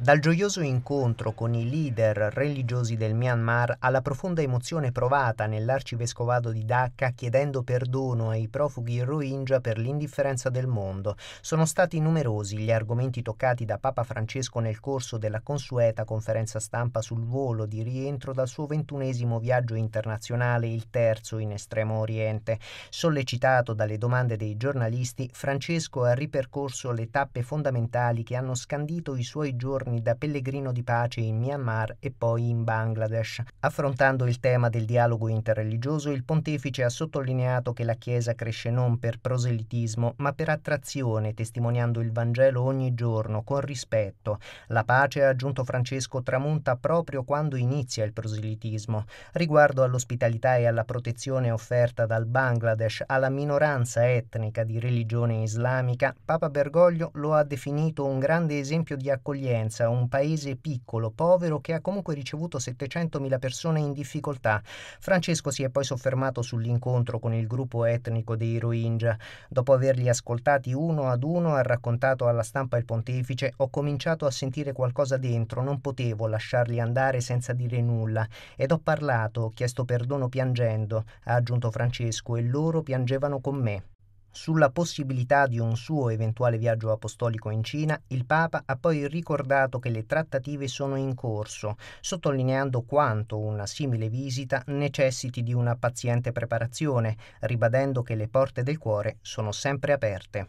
Dal gioioso incontro con i leader religiosi del Myanmar alla profonda emozione provata nell'arcivescovado di Dhaka chiedendo perdono ai profughi Rohingya per l'indifferenza del mondo, sono stati numerosi gli argomenti toccati da Papa Francesco nel corso della consueta conferenza stampa sul volo di rientro dal suo ventunesimo viaggio internazionale, il terzo in Estremo Oriente. Sollecitato dalle domande dei giornalisti, Francesco ha ripercorso le tappe fondamentali che hanno scandito i suoi giorni giorni da pellegrino di pace in Myanmar e poi in Bangladesh. Affrontando il tema del dialogo interreligioso, il pontefice ha sottolineato che la Chiesa cresce non per proselitismo, ma per attrazione, testimoniando il Vangelo ogni giorno con rispetto. La pace, ha aggiunto Francesco, tramonta proprio quando inizia il proselitismo. Riguardo all'ospitalità e alla protezione offerta dal Bangladesh alla minoranza etnica di religione islamica, Papa Bergoglio lo ha definito un grande esempio di accoglienza Provenza, un paese piccolo, povero, che ha comunque ricevuto 700.000 persone in difficoltà. Francesco si è poi soffermato sull'incontro con il gruppo etnico dei Rohingya. Dopo averli ascoltati uno ad uno, ha raccontato alla stampa il pontefice, ho cominciato a sentire qualcosa dentro, non potevo lasciarli andare senza dire nulla. Ed ho parlato, ho chiesto perdono piangendo, ha aggiunto Francesco, e loro piangevano con me. Sulla possibilità di un suo eventuale viaggio apostolico in Cina, il Papa ha poi ricordato che le trattative sono in corso, sottolineando quanto una simile visita necessiti di una paziente preparazione, ribadendo che le porte del cuore sono sempre aperte.